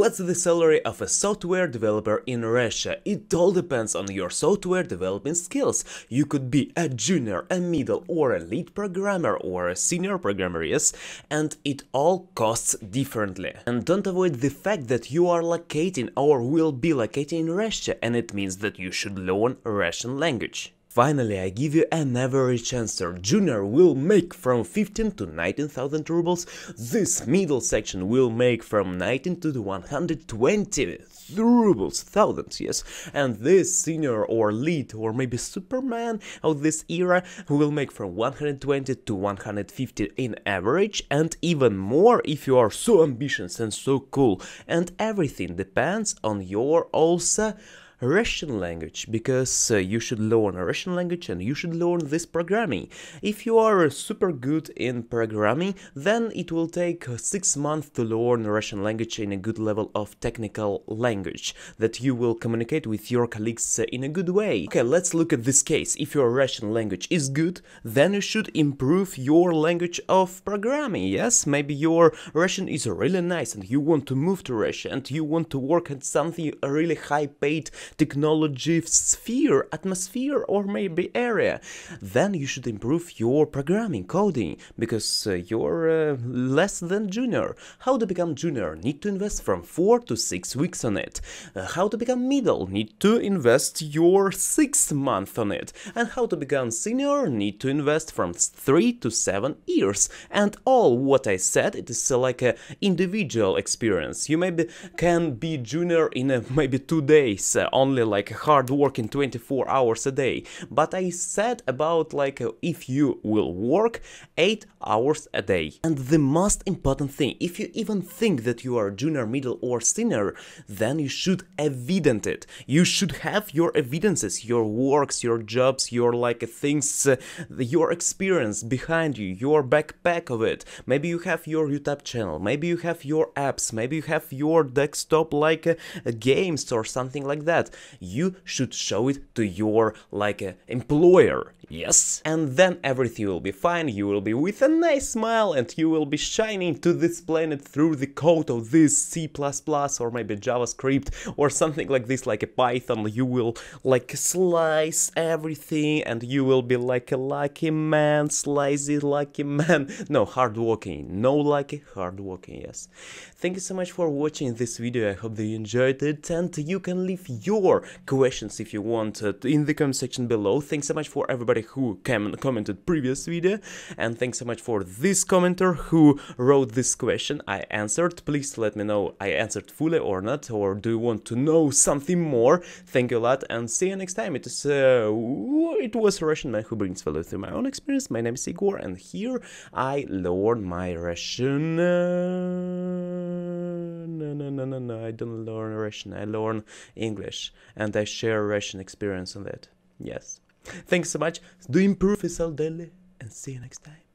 What's the salary of a software developer in Russia? It all depends on your software development skills. You could be a junior, a middle, or a lead programmer, or a senior programmer, yes, and it all costs differently. And don't avoid the fact that you are locating or will be locating in Russia, and it means that you should learn Russian language. Finally, I give you an average answer. Junior will make from 15 to 19,000 rubles. This middle section will make from 19 to 120 rubles, thousands, yes. And this senior or lead or maybe Superman of this era will make from 120 to 150 in average and even more if you are so ambitious and so cool. And everything depends on your also Russian language because uh, you should learn Russian language and you should learn this programming. If you are uh, super good in programming, then it will take uh, 6 months to learn Russian language in a good level of technical language that you will communicate with your colleagues uh, in a good way. Okay, let's look at this case. If your Russian language is good, then you should improve your language of programming. Yes, maybe your Russian is really nice and you want to move to Russia and you want to work at something really high paid technology sphere, atmosphere, or maybe area, then you should improve your programming, coding, because uh, you're uh, less than junior. How to become junior? Need to invest from 4 to 6 weeks on it. Uh, how to become middle? Need to invest your 6 month on it. And how to become senior? Need to invest from 3 to 7 years. And all what I said, it is uh, like an individual experience. You maybe can be junior in uh, maybe 2 days uh, only like hard working 24 hours a day, but I said about like if you will work 8 hours a day. And the most important thing, if you even think that you are junior, middle or senior, then you should evident it. You should have your evidences, your works, your jobs, your like things, uh, your experience behind you, your backpack of it. Maybe you have your YouTube channel, maybe you have your apps, maybe you have your desktop like uh, games or something like that you should show it to your like uh, employer. Yes. And then everything will be fine. You will be with a nice smile and you will be shining to this planet through the code of this C++ or maybe JavaScript or something like this like a Python. You will like slice everything and you will be like a lucky man, slicey lucky man. No, hard working. No lucky, hard working, yes. Thank you so much for watching this video. I hope that you enjoyed it and you can leave your your questions if you want uh, in the comment section below. Thanks so much for everybody who commented previous video and thanks so much for this commenter who wrote this question I answered. Please let me know I answered fully or not or do you want to know something more? Thank you a lot and see you next time. It is uh, it was Russian man who brings value through my own experience. My name is Igor and here I learned my Russian uh... I don't learn Russian, I learn English, and I share Russian experience on that. Yes. Thanks so much. Do improve yourself daily, and see you next time.